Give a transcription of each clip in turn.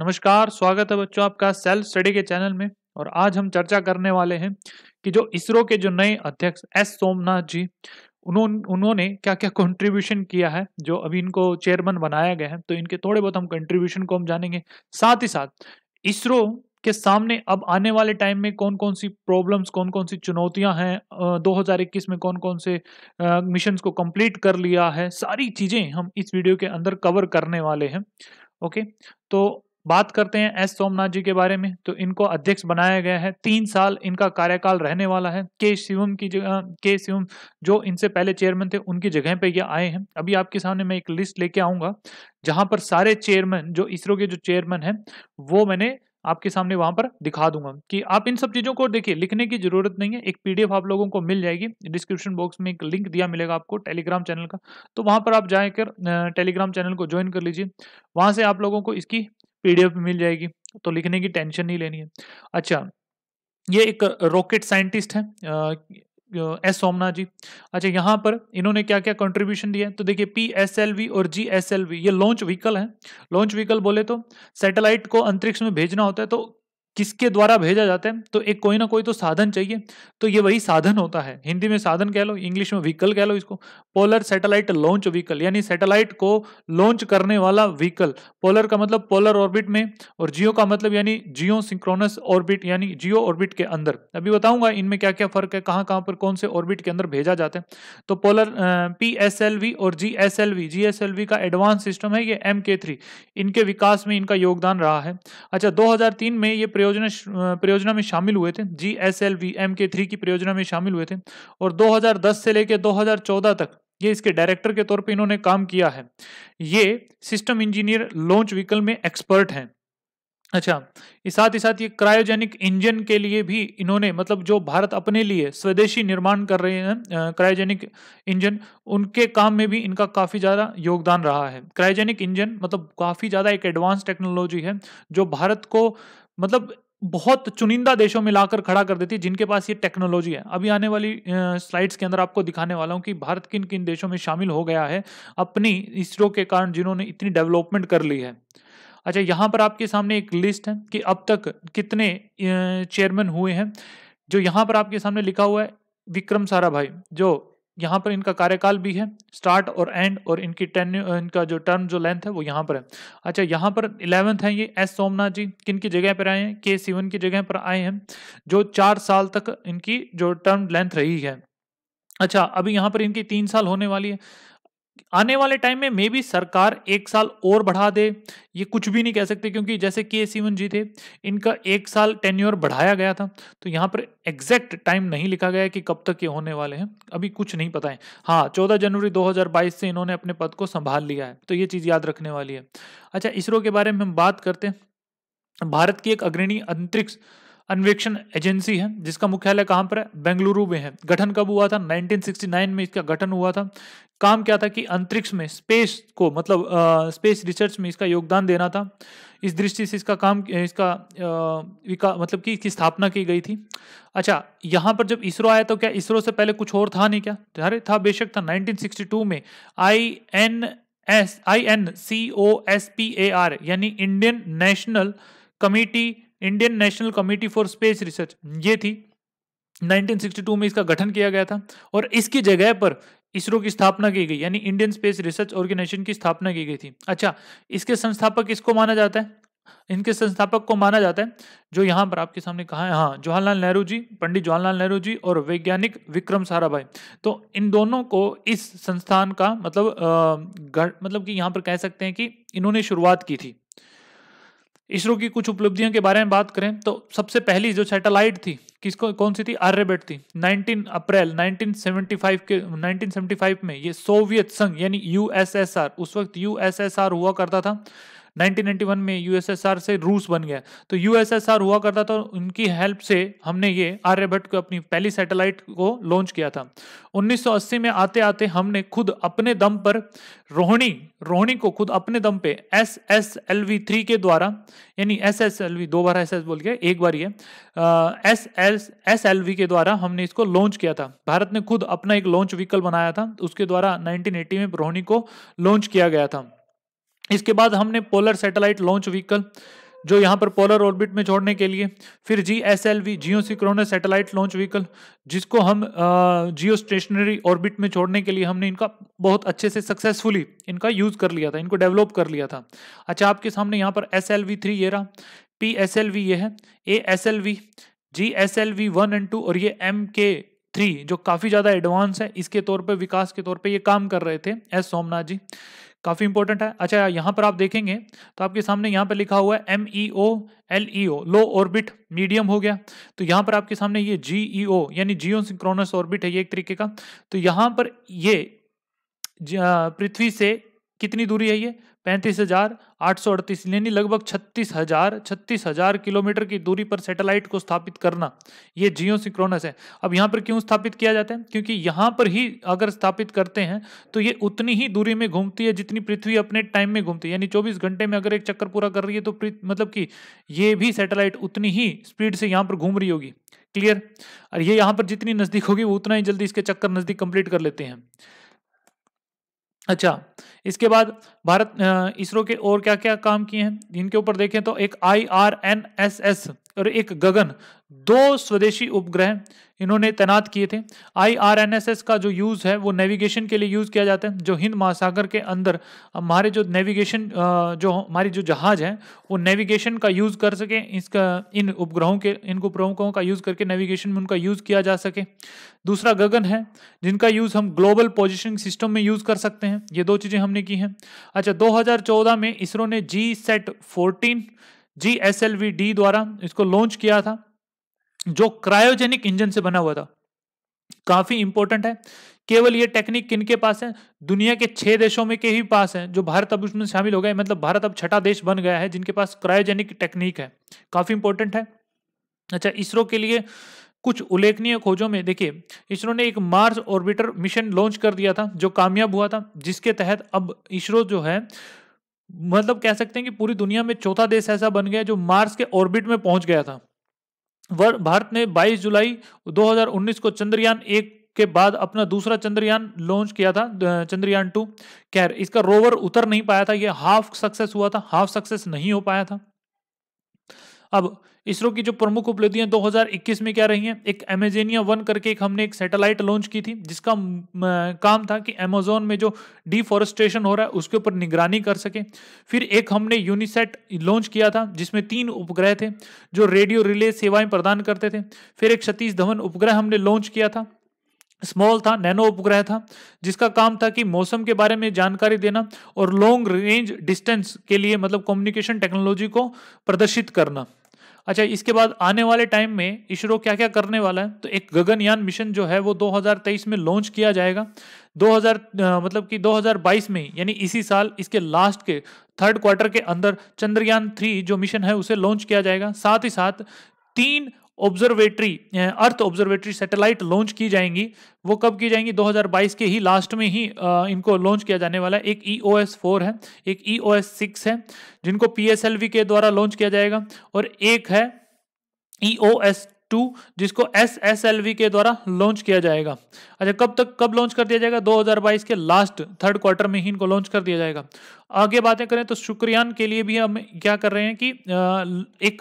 नमस्कार स्वागत है बच्चों आपका सेल्फ स्टडी के चैनल में और आज हम चर्चा करने वाले हैं कि जो इसरो के जो नए अध्यक्ष एस सोमनाथ जी उन्होंने उन्होंने क्या क्या कंट्रीब्यूशन किया है जो अभी इनको चेयरमैन बनाया गया है तो इनके थोड़े बहुत हम कंट्रीब्यूशन को हम जानेंगे साथ ही साथ इसरो के सामने अब आने वाले टाइम में कौन कौन सी प्रॉब्लम्स कौन कौन सी चुनौतियां हैं 2021 में कौन कौन से मिशन को कंप्लीट कर लिया है सारी चीज़ें हम इस वीडियो के अंदर कवर करने वाले हैं ओके तो बात करते हैं एस सोमनाथ जी के बारे में तो इनको अध्यक्ष बनाया गया है तीन साल इनका कार्यकाल रहने वाला है के शिवम की जगह के शिवम जो इनसे पहले चेयरमैन थे उनकी जगह पे ये आए हैं अभी आपके सामने मैं एक लिस्ट लेके आऊंगा जहां पर सारे चेयरमैन जो इसरो के जो चेयरमैन हैं वो मैंने आपके सामने वहां पर दिखा दूंगा कि आप इन सब चीजों को देखिए लिखने की जरूरत नहीं है एक पीडीएफ आप लोगों को मिल जाएगी डिस्क्रिप्शन बॉक्स में एक लिंक दिया मिलेगा आपको टेलीग्राम चैनल का तो वहां पर आप जाकर टेलीग्राम चैनल को ज्वाइन कर लीजिए वहां से आप लोगों को इसकी पीडीएफ मिल जाएगी तो लिखने की टेंशन नहीं लेनी है अच्छा ये एक रॉकेट साइंटिस्ट है एस सोमनाथ जी अच्छा यहाँ पर इन्होंने क्या क्या कंट्रीब्यूशन दिया है तो देखिए पी एस एल वी और जी एस एल वी ये लॉन्च व्हीकल है लॉन्च व्हीकल बोले तो सैटेलाइट को अंतरिक्ष में भेजना होता है तो किसके द्वारा भेजा जाता है तो एक कोई ना कोई तो साधन चाहिए तो ये वही साधन होता है हिंदी में साधन कह लो इंग्लिश में व्हीकल कह लो इसको पोलर सैटेलाइट लॉन्च व्हीकल यानी सैटेलाइट को लॉन्च करने वाला व्हीकल पोलर का मतलब पोलर ऑर्बिट में और जियो का मतलब यानी जियो सिंक्रोनस ऑर्बिट यानी जियो ऑर्बिट के अंदर अभी बताऊंगा इनमें क्या क्या फर्क है कहाँ कहाँ पर कौन से ऑर्बिट के अंदर भेजा जाता है तो polar P S L V और G S L V G S L V का एडवांस सिस्टम है ये एम के थ्री इनके विकास में इनका योगदान रहा है अच्छा दो हजार तीन में ये परियोजना परियोजना में शामिल हुए थे G S L V M के थ्री की परियोजना में शामिल हुए थे और 2010 से लेकर 2014 तक ये इसके डायरेक्टर के तौर पे इन्होंने काम किया है ये सिस्टम इंजीनियर लॉन्च व्हीकल में एक्सपर्ट हैं अच्छा इस साथ ही साथ ये क्रायोजेनिक इंजन के लिए भी इन्होंने मतलब जो भारत अपने लिए स्वदेशी निर्माण कर रहे हैं क्रायोजेनिक इंजन उनके काम में भी इनका काफ़ी ज़्यादा योगदान रहा है क्रायोजेनिक इंजन मतलब काफ़ी ज़्यादा एक एडवांस टेक्नोलॉजी है जो भारत को मतलब बहुत चुनिंदा देशों में लाकर खड़ा कर देती है जिनके पास ये टेक्नोलॉजी है अभी आने वाली स्लाइड्स के अंदर आपको दिखाने वाला हूँ कि भारत किन किन देशों में शामिल हो गया है अपनी इसरो के कारण जिन्होंने इतनी डेवलपमेंट कर ली है अच्छा यहाँ पर आपके सामने एक लिस्ट है कि अब तक कितने चेयरमैन हुए हैं जो यहाँ पर आपके सामने लिखा हुआ है विक्रम साराभाई जो यहाँ पर इनका कार्यकाल भी है स्टार्ट और एंड और इनकी टेन इनका जो टर्म जो लेंथ है वो यहाँ पर है अच्छा यहाँ पर इलेवंथ है ये एस सोमनाथ जी किन की जगह पर आए हैं के सीवन की जगह पर आए हैं जो चार साल तक इनकी जो टर्म लेंथ रही है अच्छा अभी यहाँ पर इनकी तीन साल होने वाली है आने वाले टाइम में मे भी सरकार एक साल और बढ़ा दे ये कुछ भी नहीं कह सकते क्योंकि जैसे के सीवन जी थे इनका एक साल टेन्योर बढ़ाया गया था तो यहाँ पर एग्जैक्ट टाइम नहीं लिखा गया कि कब तक ये होने वाले हैं अभी कुछ नहीं पता है हाँ चौदह जनवरी 2022 से इन्होंने अपने पद को संभाल लिया है तो ये चीज़ याद रखने वाली है अच्छा इसरो के बारे में हम बात करते हैं भारत की एक अग्रणी अंतरिक्ष अन्वेक्षण एजेंसी है जिसका मुख्यालय कहाँ पर है बेंगलुरु में है गठन कब हुआ था 1969 में इसका गठन हुआ था काम क्या था कि अंतरिक्ष में स्पेस को मतलब आ, स्पेस रिसर्च में इसका योगदान देना था इस दृष्टि से इसका काम इसका विका मतलब कि इसकी स्थापना की गई थी अच्छा यहाँ पर जब इसरो आया तो क्या इसरो से पहले कुछ और था नहीं क्या तो अरे था बेशक था 1962 में I N S I N C O S P A R यानी Indian national committee Indian national committee for space research ये थी 1962 में इसका गठन किया गया था और इसकी जगह पर इसरो की स्थापना की गई यानी इंडियन स्पेस रिसर्च ऑर्गेनाइजेशन की स्थापना की गई थी अच्छा इसके संस्थापक किसको माना जाता है इनके संस्थापक को माना जाता है जो यहाँ पर आपके सामने कहा है हाँ जवाहरलाल नेहरू जी पंडित जवाहरलाल नेहरू जी और वैज्ञानिक विक्रम साराभाई तो इन दोनों को इस संस्थान का मतलब आ, मतलब कि यहाँ पर कह सकते हैं कि इन्होंने शुरुआत की थी इसरो की कुछ उपलब्धियों के बारे में बात करें तो सबसे पहली जो सैटेलाइट थी किसको कौन सी थी आर्यबेट थी 19 अप्रैल 1975 के 1975 में ये सोवियत संघ यानी यूएसएसआर उस वक्त यूएसएसआर हुआ करता था 1991 में यूएसएसआर से रूस बन गया तो यूएसएसआर हुआ करता था उनकी हेल्प से हमने ये आर्यभट्ट को अपनी पहली सैटेलाइट को लॉन्च किया था 1980 में आते आते हमने खुद अपने दम पर रोहिणी रोहिणी को खुद अपने दम पे S S L V three के द्वारा यानी एस एस एल वी दो बार एस एस बोल गया एक बार ये S S S L V के द्वारा हमने इसको लॉन्च किया था भारत ने खुद अपना एक लॉन्च व्हीकल बनाया था उसके द्वारा 1980 में रोहिणी को लॉन्च किया गया था इसके बाद हमने पोलर सैटेलाइट लॉन्च व्हीकल जो यहाँ पर पोलर ऑर्बिट में छोड़ने के लिए फिर G S L V geosynchronous satellite launch vehicle जिसको हम जियो स्टेशनरी ऑर्बिट में छोड़ने के लिए हमने इनका बहुत अच्छे से सक्सेसफुली इनका यूज़ कर लिया था इनको डेवलप कर लिया था अच्छा आपके सामने यहाँ पर एस एल वी थ्री ये रहा पी एस एल वी ये है A S L V G S L V one and two और ये एम के थ्री जो काफ़ी ज़्यादा एडवांस है इसके तौर पर विकास के तौर पर ये काम कर रहे थे एस सोमनाथ जी काफ़ी इंपॉर्टेंट है अच्छा यहां पर आप देखेंगे तो आपके सामने यहाँ पर लिखा हुआ है M E O L E O low orbit medium हो गया तो यहां पर आपके सामने ये जी ई ओ यानी जियो सिंक्रोनस ऑर्बिट है ये एक तरीके का तो यहां पर ये पृथ्वी से कितनी दूरी है ये पैंतीस हजार आठ सौ अड़तीस यानी लगभग छत्तीस हजार छत्तीस हजार किलोमीटर की दूरी पर सैटेलाइट को स्थापित करना ये जियो सिक्रोनस है अब यहाँ पर क्यों स्थापित किया जाता है क्योंकि यहाँ पर ही अगर स्थापित करते हैं तो ये उतनी ही दूरी में घूमती है जितनी पृथ्वी अपने टाइम में घूमती है यानी चौबीस घंटे में अगर एक चक्कर पूरा कर रही है तो मतलब कि ये भी सैटेलाइट उतनी ही स्पीड से यहाँ पर घूम रही होगी क्लियर और ये यहाँ पर जितनी नज़दीक होगी उतना ही जल्दी इसके चक्कर नज़दीक कंप्लीट कर लेते हैं अच्छा इसके बाद भारत इसरो के और क्या क्या काम किए हैं इनके ऊपर देखें तो एक I R N S S और एक गगन दो स्वदेशी उपग्रह इन्होंने तैनात किए थे आईआरएनएसएस का जो यूज़ है वो नेविगेशन के लिए यूज़ किया जाता है जो हिंद महासागर के अंदर हमारे जो नेविगेशन जो हमारी जो जहाज़ है वो नेविगेशन का यूज़ कर सके इसका इन उपग्रहों के इन उपग्रहों का यूज़ करके नेविगेशन में उनका यूज़ किया जा सके दूसरा गगन है जिनका यूज़ हम ग्लोबल पोजिशनिंग सिस्टम में यूज़ कर सकते हैं ये दो चीज़ें हमने की हैं अच्छा दो में इसरो ने G sat fourteen G S L V D द्वारा इसको लॉन्च किया था जो क्रायोजेनिक इंजन से बना हुआ था काफी इंपॉर्टेंट है केवल ये टेक्निक किन के पास है दुनिया के छह देशों में के ही पास है जो भारत अब उसमें शामिल हो गए मतलब भारत अब छठा देश बन गया है जिनके पास क्रायोजेनिक टेक्निक है काफी इंपॉर्टेंट है अच्छा इसरो के लिए कुछ उल्लेखनीय खोजों में देखिए इसरो ने एक मार्स ऑर्बिटर मिशन लॉन्च कर दिया था जो कामयाब हुआ था जिसके तहत अब इसरो जो है मतलब कह सकते हैं कि पूरी दुनिया में चौथा देश ऐसा बन गया जो मार्स के ऑर्बिट में पहुंच गया था भारत ने 22 जुलाई 2019 को चंद्रयान एक के बाद अपना दूसरा चंद्रयान लॉन्च किया था चंद्रयान टू खैर इसका रोवर उतर नहीं पाया था यह हाफ सक्सेस हुआ था हाफ सक्सेस नहीं हो पाया था अब इसरो की जो प्रमुख उपलब्धियां 2021 में क्या रही हैं एक एमेजेनिया वन करके एक हमने एक सैटेलाइट लॉन्च की थी जिसका काम था कि अमेजोन में जो डिफॉरेस्टेशन हो रहा है उसके ऊपर निगरानी कर सके फिर एक हमने यूनिसेट लॉन्च किया था जिसमें तीन उपग्रह थे जो रेडियो रिले सेवाएं प्रदान करते थे फिर एक सतीश धवन उपग्रह हमने लॉन्च किया था स्मॉल था नैनो उपग्रह था जिसका काम था कि मौसम के बारे में जानकारी देना और लॉन्ग रेंज डिस्टेंस के लिए मतलब कम्युनिकेशन टेक्नोलॉजी को प्रदर्शित करना अच्छा इसके बाद आने वाले टाइम में इसरो क्या क्या करने वाला है तो एक गगनयान मिशन जो है वो 2023 में लॉन्च किया जाएगा 2000 मतलब कि 2022 में यानी इसी साल इसके लास्ट के थर्ड क्वार्टर के अंदर चंद्रयान थ्री जो मिशन है उसे लॉन्च किया जाएगा साथ ही साथ तीन observatory earth observatory satellite launch की जाएंगी वो कब की जाएंगी 2022 के ही लास्ट में ही आ, eh, इनको लॉन्च किया जाने वाला है एक ई ओ एस फोर है एक ई ओ एस सिक्स है जिनको पी एस एल वी के द्वारा लॉन्च किया जाएगा और एक है ई ओ एस टू जिसको एस एस एल वी के द्वारा लॉन्च किया जाएगा अच्छा कब तक कब लॉन्च कर दिया जाएगा 2022 के लास्ट थर्ड क्वार्टर में ही इनको लॉन्च कर दिया जाएगा आगे बातें करें तो शुक्रयान के लिए भी हम क्या कर रहे हैं कि एक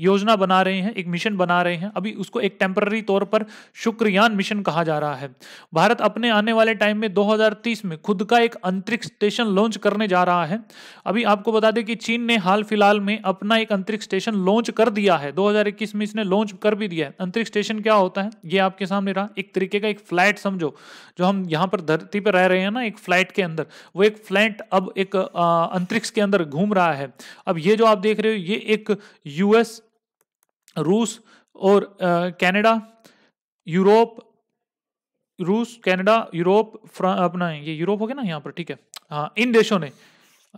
योजना बना रहे हैं एक मिशन बना रहे हैं अभी उसको एक टेम्पररी तौर पर शुक्रयान मिशन कहा जा रहा है भारत अपने आने वाले टाइम में 2030 में खुद का एक अंतरिक्ष स्टेशन लॉन्च करने जा रहा है अभी आपको बता दें कि चीन ने हाल फिलहाल में अपना एक अंतरिक्ष स्टेशन लॉन्च कर दिया है दो में इसने लॉन्च कर भी दिया है अंतरिक्ष स्टेशन क्या होता है ये आपके सामने रहा एक तरीके का एक फ्लैट समझो जो हम यहाँ पर धरती पर रह रहे हैं ना एक फ्लैट के अंदर वो एक फ्लैट अब एक अंतरिक्ष के अंदर घूम रहा है अब ये जो आप देख रहे हो ये एक यूएस रूस और कनाडा यूरोप रूस कनाडा यूरोप अपना ये यूरोप हो गया ना यहाँ पर ठीक है हाँ इन देशों ने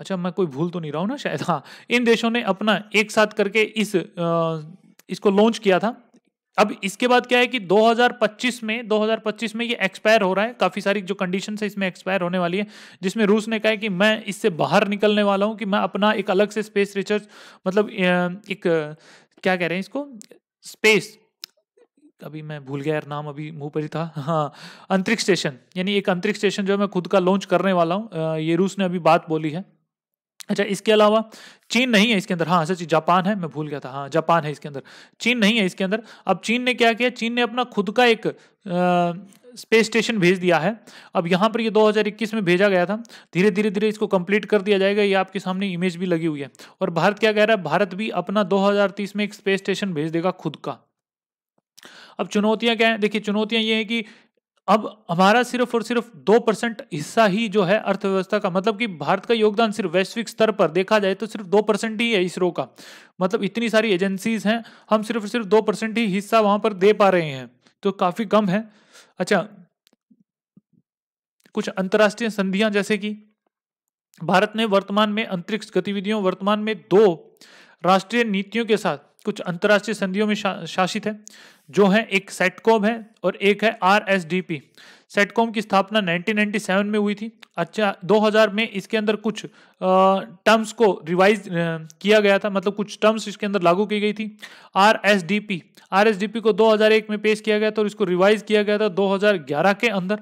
अच्छा मैं कोई भूल तो नहीं रहा हूँ ना शायद हाँ इन देशों ने अपना एक साथ करके इस आ, इसको लॉन्च किया था अब इसके बाद क्या है कि 2025 में 2025 में ये एक्सपायर हो रहा है काफ़ी सारी जो कंडीशन है इसमें एक्सपायर होने वाली है जिसमें रूस ने कहा है कि मैं इससे बाहर निकलने वाला हूँ कि मैं अपना एक अलग से स्पेस रिसर्च मतलब एक क्या कह रहे हैं इसको स्पेस अभी मैं भूल गया यार नाम अभी मुंह पर ही था हाँ अंतरिक्ष स्टेशन यानी एक अंतरिक्ष स्टेशन जो है मैं खुद का लॉन्च करने वाला हूँ ये रूस ने अभी बात बोली है अच्छा इसके अलावा चीन नहीं है इसके अंदर हाँ सच जापान है मैं भूल गया था हाँ जापान है इसके अंदर चीन नहीं है इसके अंदर अब चीन ने क्या किया चीन ने अपना खुद का एक स्पेस स्टेशन भेज दिया है अब यहाँ पर ये 2021 में भेजा गया था धीरे धीरे धीरे इसको कंप्लीट कर दिया जाएगा ये आपके सामने इमेज भी लगी हुई है और भारत क्या कह रहा है भारत भी अपना दो में एक स्पेस स्टेशन भेज देगा खुद का अब चुनौतियां क्या है देखिए चुनौतियां ये हैं कि अब हमारा सिर्फ और सिर्फ दो परसेंट हिस्सा ही जो है अर्थव्यवस्था का मतलब कि भारत का योगदान सिर्फ वैश्विक स्तर पर देखा जाए तो सिर्फ दो परसेंट ही है इसरो का मतलब इतनी सारी एजेंसीज हैं हम सिर्फ सिर्फ दो परसेंट ही हिस्सा वहां पर दे पा रहे हैं तो काफी कम है अच्छा कुछ अंतर्राष्ट्रीय संधियां जैसे कि भारत ने वर्तमान में अंतरिक्ष गतिविधियों वर्तमान में दो राष्ट्रीय नीतियों के साथ कुछ अंतर्राष्ट्रीय संधियों में शा, शासित है जो है एक सेटकॉम है और एक है R S D P Satcom की स्थापना 1997 में हुई थी अच्छा 2000 में इसके अंदर कुछ टर्म्स को रिवाइज किया गया था मतलब कुछ टर्म्स इसके अंदर लागू की गई थी R R S S D P D P को 2001 में पेश किया गया था और इसको रिवाइज किया गया था 2011 के अंदर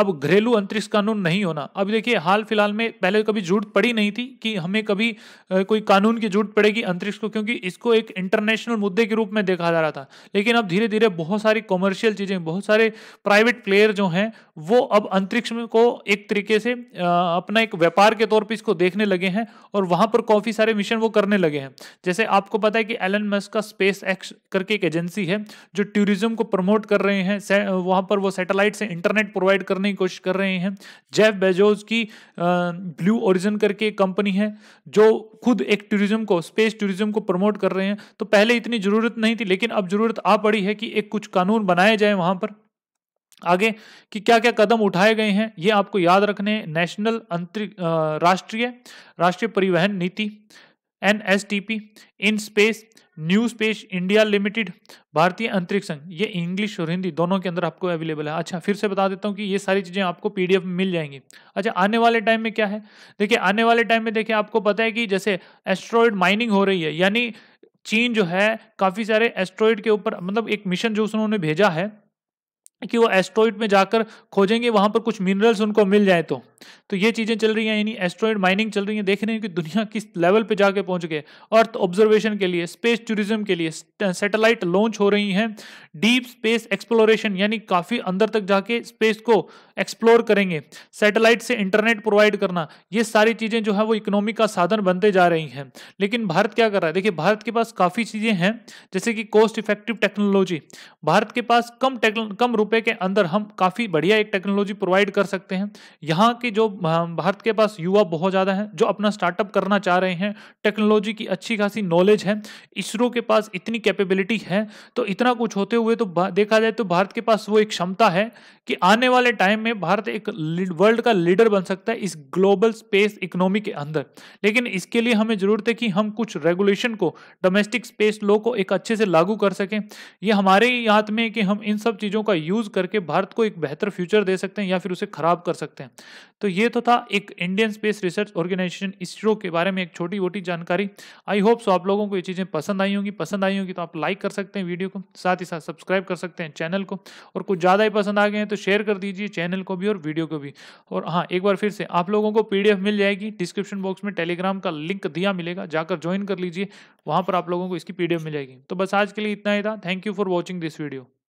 अब घरेलू अंतरिक्ष कानून नहीं होना अब देखिए हाल फिलहाल में पहले कभी जरूरत पड़ी नहीं थी कि हमें कभी कोई कानून की जरूरत पड़ेगी अंतरिक्ष को क्योंकि इसको एक इंटरनेशनल मुद्दे के रूप में देखा जा रहा था लेकिन अब धीरे धीरे बहुत सारी कॉमर्शियल चीज़ें बहुत सारे प्राइवेट प्लेयर जो हैं वो अब अंतरिक्ष में को एक तरीके से अपना एक व्यापार के तौर पर इसको देखने लगे हैं और वहाँ पर काफ़ी सारे मिशन वो करने लगे हैं जैसे आपको पता है कि एलन मस्क का स्पेस एक्स करके एक एजेंसी है जो टूरिज्म को प्रमोट कर रहे हैं वहाँ पर वो सेटेलाइट से इंटरनेट प्रोवाइड करने करने की कोशिश कर रहे हैं जेफ बेजोज की ब्लू ओरिजन करके कंपनी है जो खुद एक टूरिज्म को स्पेस टूरिज्म को प्रमोट कर रहे हैं तो पहले इतनी ज़रूरत नहीं थी लेकिन अब ज़रूरत आ पड़ी है कि एक कुछ कानून बनाए जाए वहां पर आगे कि क्या क्या कदम उठाए गए हैं ये आपको याद रखने नेशनल अंतरिक्ष राष्ट्रीय राष्ट्रीय परिवहन नीति N S T P in space new space India limited भारतीय अंतरिक्ष संघ ये इंग्लिश और हिंदी दोनों के अंदर आपको अवेलेबल है अच्छा फिर से बता देता हूँ कि ये सारी चीज़ें आपको पी डी में मिल जाएंगी अच्छा आने वाले टाइम में क्या है देखिए आने वाले टाइम में देखिए आपको पता है कि जैसे एस्ट्रॉयड माइनिंग हो रही है यानी चीन जो है काफ़ी सारे एस्ट्रॉयड के ऊपर मतलब एक मिशन जो उन्होंने भेजा है कि वो एस्ट्रॉयड में जाकर खोजेंगे वहाँ पर कुछ मिनरल्स उनको मिल जाए तो तो ये चीज़ें चल रही हैं यानी एस्ट्रॉइड माइनिंग चल रही है देख रहे हैं कि दुनिया किस लेवल पे जाके पहुंच गए अर्थ ऑब्जर्वेशन के लिए स्पेस टूरिज्म के लिए सैटेलाइट लॉन्च हो रही हैं डीप स्पेस एक्सप्लोरेशन यानी काफ़ी अंदर तक जाके स्पेस को एक्सप्लोर करेंगे सैटेलाइट से इंटरनेट प्रोवाइड करना ये सारी चीज़ें जो है वो इकोनॉमी का साधन बनते जा रही हैं लेकिन भारत क्या कर रहा है देखिए भारत के पास काफ़ी चीज़ें हैं जैसे कि कॉस्ट इफेक्टिव टेक्नोलॉजी भारत के पास कम कम रुपए के अंदर हम काफ़ी बढ़िया एक टेक्नोलॉजी प्रोवाइड कर सकते हैं यहाँ के कि जो हाँ, भारत के पास युवा बहुत ज़्यादा हैं जो अपना स्टार्टअप करना चाह रहे हैं टेक्नोलॉजी की अच्छी खासी नॉलेज है इसरो के पास इतनी कैपेबिलिटी है तो इतना कुछ होते हुए तो देखा जाए तो भारत के पास वो एक क्षमता है कि आने वाले टाइम में भारत एक वर्ल्ड का लीडर बन सकता है इस ग्लोबल स्पेस इकोनॉमी के अंदर लेकिन इसके लिए हमें ज़रूरत है कि हम कुछ रेगुलेशन को डोमेस्टिक स्पेस लॉ को एक अच्छे से लागू कर सकें ये हमारे ही हाथ में है कि हम इन सब चीज़ों का यूज़ करके भारत को एक बेहतर फ्यूचर दे सकते हैं या फिर उसे ख़राब कर सकते हैं तो ये तो था एक Indian space research organisation ISRO के बारे में एक छोटी मोटी जानकारी आई होप सो आप लोगों को ये चीज़ें पसंद आई होंगी पसंद आई होंगी तो आप लाइक कर सकते हैं वीडियो को साथ ही साथ सब्सक्राइब कर सकते हैं चैनल को और कुछ ज़्यादा ही पसंद आ गए हैं तो शेयर कर दीजिए चैनल को भी और वीडियो को भी और हाँ एक बार फिर से आप लोगों को पी मिल जाएगी डिस्क्रिप्शन बॉक्स में टेलीग्राम का लिंक दिया मिलेगा जाकर ज्वाइन कर लीजिए वहाँ पर आप लोगों को इसकी पी मिल जाएगी तो बस आज के लिए इतना ही था thank you for watching this video